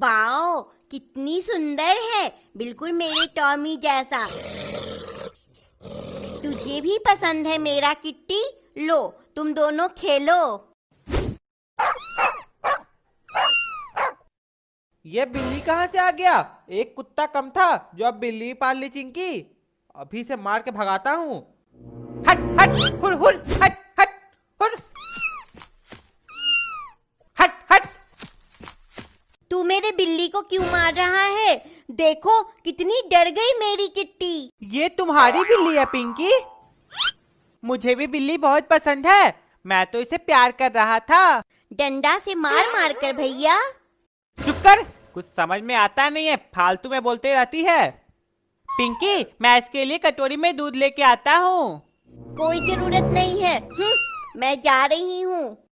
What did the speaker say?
बाओ कितनी सुंदर है बिल्कुल मेरे टॉमी जैसा तुझे भी पसंद है मेरा किट्टी लो तुम दोनों खेलो ये बिल्ली कहाँ से आ गया एक कुत्ता कम था जो अब बिल्ली पाल ली चिंकी अभी से मार के भगाता हूँ हट हट हुल हुल तू मेरे बिल्ली को क्यों मार रहा है देखो कितनी डर गई मेरी किट्टी ये तुम्हारी बिल्ली है पिंकी मुझे भी बिल्ली बहुत पसंद है मैं तो इसे प्यार कर रहा था डंडा से मार मार कर भैया चुप कर कुछ समझ में आता नहीं है फालतू में बोलते रहती है पिंकी मैं इसके लिए कटोरी में दूध लेके आता हूँ कोई जरूरत नहीं है हम्म, मैं जा रही हूँ